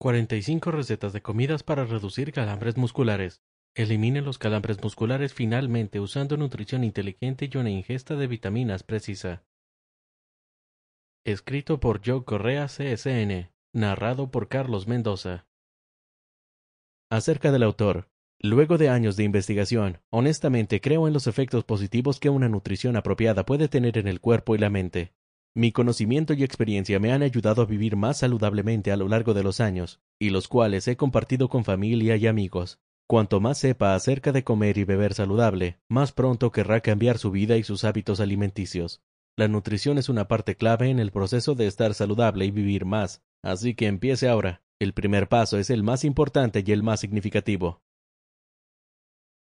45 recetas de comidas para reducir calambres musculares. Elimine los calambres musculares finalmente usando nutrición inteligente y una ingesta de vitaminas precisa. Escrito por Joe Correa CSN. Narrado por Carlos Mendoza. Acerca del autor. Luego de años de investigación, honestamente creo en los efectos positivos que una nutrición apropiada puede tener en el cuerpo y la mente. Mi conocimiento y experiencia me han ayudado a vivir más saludablemente a lo largo de los años, y los cuales he compartido con familia y amigos. Cuanto más sepa acerca de comer y beber saludable, más pronto querrá cambiar su vida y sus hábitos alimenticios. La nutrición es una parte clave en el proceso de estar saludable y vivir más, así que empiece ahora. El primer paso es el más importante y el más significativo.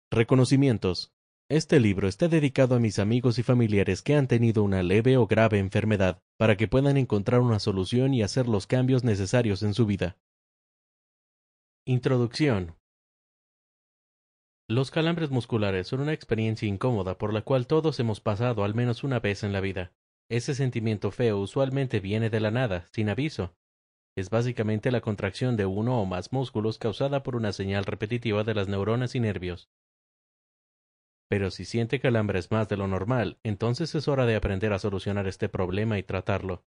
Reconocimientos. Este libro está dedicado a mis amigos y familiares que han tenido una leve o grave enfermedad, para que puedan encontrar una solución y hacer los cambios necesarios en su vida. Introducción Los calambres musculares son una experiencia incómoda por la cual todos hemos pasado al menos una vez en la vida. Ese sentimiento feo usualmente viene de la nada, sin aviso. Es básicamente la contracción de uno o más músculos causada por una señal repetitiva de las neuronas y nervios pero si siente calambres más de lo normal, entonces es hora de aprender a solucionar este problema y tratarlo.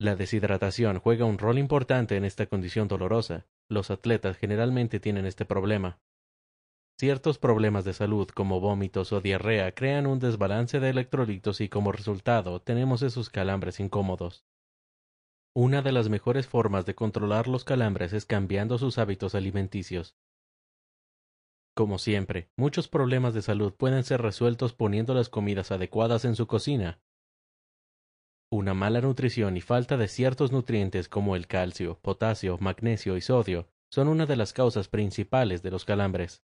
La deshidratación juega un rol importante en esta condición dolorosa. Los atletas generalmente tienen este problema. Ciertos problemas de salud como vómitos o diarrea crean un desbalance de electrolitos y como resultado tenemos esos calambres incómodos. Una de las mejores formas de controlar los calambres es cambiando sus hábitos alimenticios. Como siempre, muchos problemas de salud pueden ser resueltos poniendo las comidas adecuadas en su cocina. Una mala nutrición y falta de ciertos nutrientes como el calcio, potasio, magnesio y sodio son una de las causas principales de los calambres.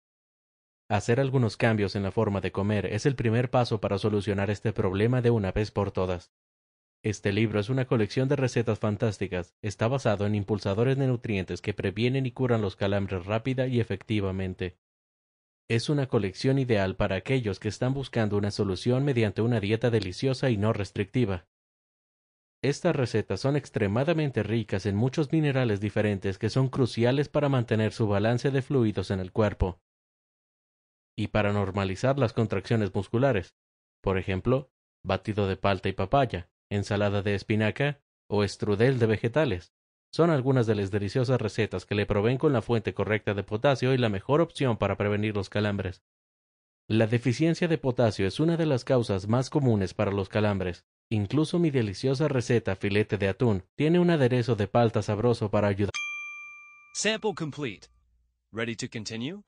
Hacer algunos cambios en la forma de comer es el primer paso para solucionar este problema de una vez por todas. Este libro es una colección de recetas fantásticas. Está basado en impulsadores de nutrientes que previenen y curan los calambres rápida y efectivamente. Es una colección ideal para aquellos que están buscando una solución mediante una dieta deliciosa y no restrictiva. Estas recetas son extremadamente ricas en muchos minerales diferentes que son cruciales para mantener su balance de fluidos en el cuerpo y para normalizar las contracciones musculares. Por ejemplo, batido de palta y papaya, ensalada de espinaca o estrudel de vegetales son algunas de las deliciosas recetas que le proveen con la fuente correcta de potasio y la mejor opción para prevenir los calambres. La deficiencia de potasio es una de las causas más comunes para los calambres. Incluso mi deliciosa receta filete de atún tiene un aderezo de palta sabroso para ayudar. Sample complete. Ready to continue?